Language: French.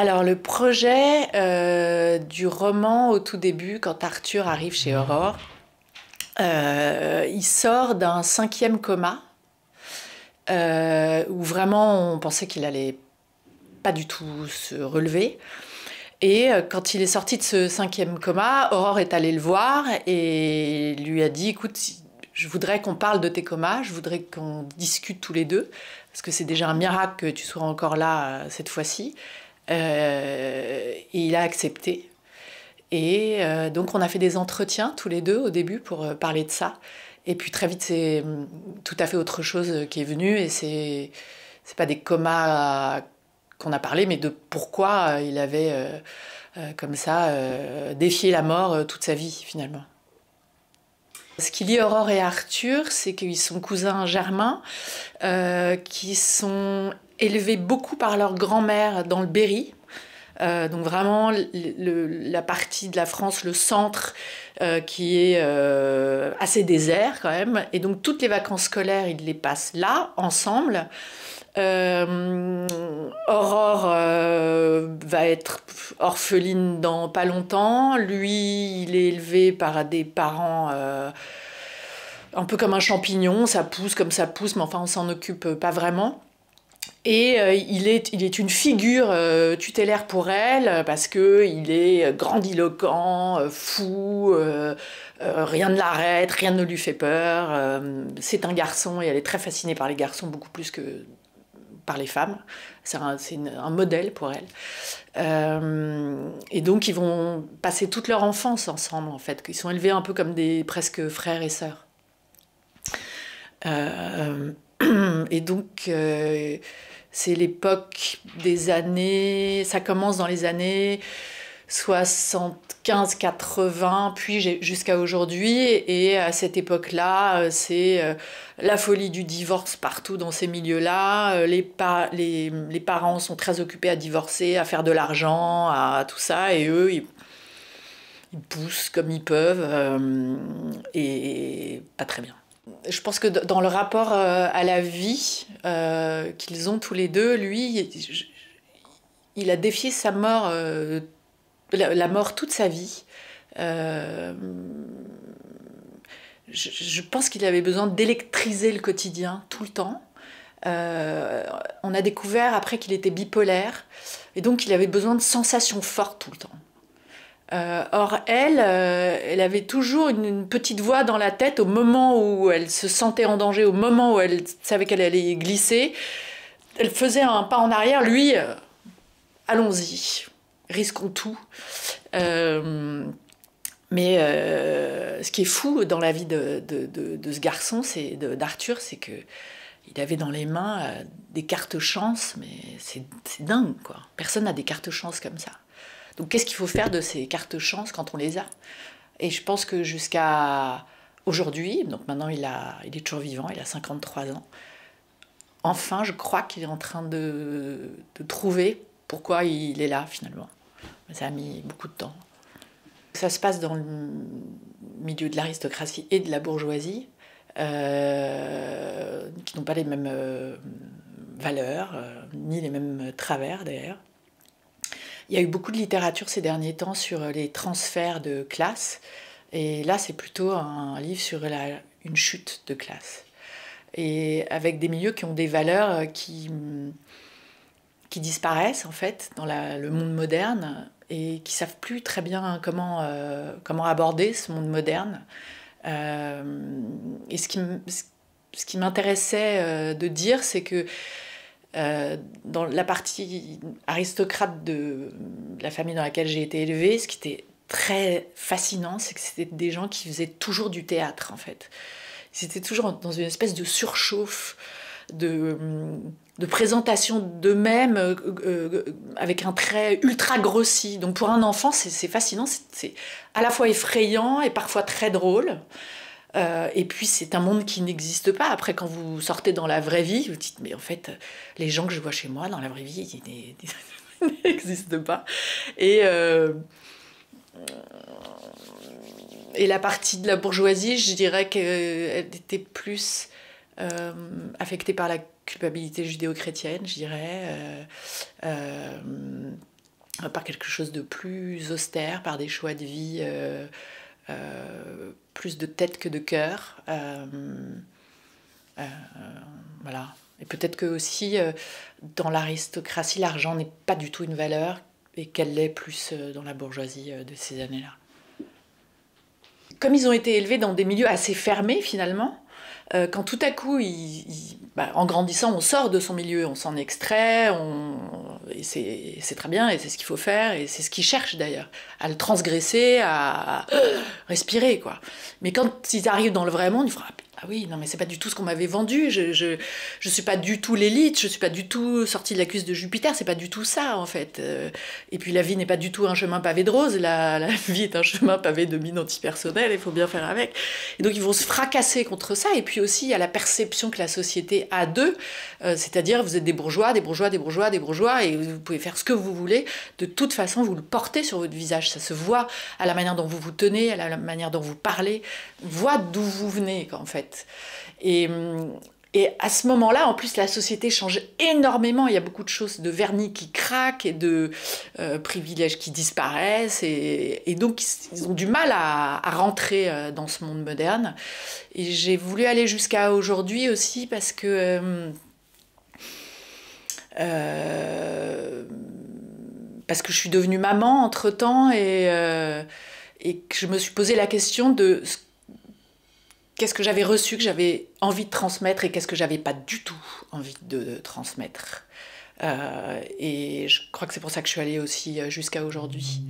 Alors le projet euh, du roman au tout début, quand Arthur arrive chez Aurore, euh, il sort d'un cinquième coma euh, où vraiment on pensait qu'il allait pas du tout se relever. Et quand il est sorti de ce cinquième coma, Aurore est allée le voir et lui a dit, écoute, je voudrais qu'on parle de tes comas, je voudrais qu'on discute tous les deux, parce que c'est déjà un miracle que tu sois encore là cette fois-ci. Euh, il a accepté. Et euh, donc on a fait des entretiens tous les deux au début pour euh, parler de ça. Et puis très vite, c'est hum, tout à fait autre chose euh, qui est venu. Et c'est c'est pas des comas qu'on a parlé, mais de pourquoi il avait comme ça défié la mort toute sa vie finalement. Ce qui lie Aurore et Arthur, c'est qu'ils sont cousins germains, qui sont élevés beaucoup par leur grand-mère dans le Berry. Euh, donc vraiment la partie de la France, le centre, euh, qui est euh, assez désert quand même. Et donc toutes les vacances scolaires, ils les passent là, ensemble. Aurore va être orpheline dans pas longtemps. Lui, il est élevé par des parents un peu comme un champignon. Ça pousse comme ça pousse, mais enfin on s'en occupe pas vraiment. Et euh, il, est, il est une figure euh, tutélaire pour elle euh, parce qu'il est grandiloquent, fou, rien ne l'arrête, rien ne lui fait peur. c'est un garçon et elle est très fascinée par les garçons beaucoup plus que par les femmes. C'est un, modèle pour elle. et donc, ils vont passer toute leur enfance ensemble, en fait. Ils sont élevés un peu comme des presque frères et sœurs. et donc, c'est l'époque des années, ça commence dans les années 75, 80, puis jusqu'à aujourd'hui. Et à cette époque-là, euh, c'est euh, la folie du divorce partout dans ces milieux-là. Euh, les, parents sont très occupés à divorcer, à faire de l'argent, à tout ça. Et eux, ils, poussent comme ils peuvent. et pas très bien je pense que dans le rapport euh, à la vie euh, qu'ils ont tous les deux, lui, il a défié sa mort, euh, la, mort toute sa vie. je, je, pense qu'il avait besoin d'électriser le quotidien tout le temps. on a découvert après qu'il était bipolaire et donc il avait besoin de sensations fortes tout le temps. Euh, or, elle, euh, elle avait toujours une, petite voix dans la tête au moment où elle se sentait en danger, au moment où elle savait qu'elle allait glisser. Elle faisait un pas en arrière. Lui, euh, allons-y, risquons tout. mais ce qui est fou dans la vie de, ce garçon, c'est d'Arthur, c'est que il avait dans les mains des cartes chance, mais c'est dingue, quoi. Personne n'a des cartes chance comme ça. Donc qu'est-ce qu'il faut faire de ces cartes chance quand on les a Et je pense que jusqu'à aujourd'hui, donc maintenant il, est toujours vivant, il a 53 ans, enfin je crois qu'il est en train de, trouver pourquoi il est là finalement. Ça a mis beaucoup de temps. Ça se passe dans le milieu de l'aristocratie et de la bourgeoisie, euh, qui n'ont pas les mêmes euh, valeurs, euh, ni les mêmes travers d'ailleurs. Il y a eu beaucoup de littérature ces derniers temps sur euh, les transferts de classe. Et là, c'est plutôt un livre sur la, une chute de classe. Et avec des milieux qui ont des valeurs euh, qui, mm, qui disparaissent, en fait, dans le monde moderne et qui savent plus très bien comment, euh, comment aborder ce monde moderne. et ce qui, ce qui m'intéressait de dire, c'est que euh, dans la partie aristocrate de la famille dans laquelle j'ai été élevée, ce qui était très fascinant, c'est que c'était des gens qui faisaient toujours du théâtre en fait. Ils étaient toujours dans une espèce de surchauffe, de, présentation d'eux-mêmes euh, euh, avec un trait ultra grossi. Donc pour un enfant, c'est fascinant, c'est à la fois effrayant et parfois très drôle. Euh, et puis c'est un monde qui n'existe pas. Après, quand vous sortez dans la vraie vie, vous dites, mais en fait, les gens que je vois chez moi, dans la vraie vie, ils n'existent pas. Et, euh, et la partie de la bourgeoisie, je dirais qu'elle était plus euh, affectée par la culpabilité judéo-chrétienne, je dirais par quelque chose de plus austère, par des choix de vie euh, euh, plus de tête que de cœur. Euh, euh, voilà. Et peut-être que aussi dans l'aristocratie, l'argent n'est pas du tout une valeur et qu'elle l'est plus dans la bourgeoisie de ces années-là. Comme ils ont été élevés dans des milieux assez fermés finalement, euh, quand tout à coup, il, bah, en grandissant, on sort de son milieu, on s'en extrait, on, c'est très bien, et c'est ce qu'il faut faire, et c'est ce qu'il cherche d'ailleurs, à le transgresser, à, respirer, quoi. Mais quand ils arrivent dans le vrai monde, ils font ah, ah oui, non, mais c'est pas du tout ce qu'on m'avait vendu. Je, je, suis pas du tout l'élite, je suis pas du tout sortie de la cuisse de Jupiter, c'est pas du tout ça, en fait. Euh, et puis la vie n'est pas du tout un chemin pavé de roses, la, vie est un chemin pavé de mines antipersonnelles, il faut bien faire avec. Et donc ils vont se fracasser contre ça, et puis aussi, il la perception que la société a d'eux, euh, c'est-à-dire vous êtes des bourgeois, des bourgeois, des bourgeois, des bourgeois, et vous pouvez faire ce que vous voulez. De toute façon, vous le portez sur votre visage. Ça se voit à la manière dont vous vous tenez, à la manière dont vous parlez, voit d'où vous venez, en fait. Et hum, et à ce moment-là, en plus, la société change énormément. Il y a beaucoup de choses de vernis qui craquent et de euh, privilèges qui disparaissent. Et, donc, ils ont du mal à, à rentrer euh, dans ce monde moderne. Et j'ai voulu aller jusqu'à aujourd'hui aussi parce que... Euh, parce que je suis devenue maman entre-temps et, et que je me suis posé la question de ce qu'est-ce que j'avais reçu que j'avais envie de transmettre et qu'est-ce que j'avais pas du tout envie de transmettre. Euh, et je crois que c'est pour ça que je suis allée aussi euh, jusqu'à aujourd'hui.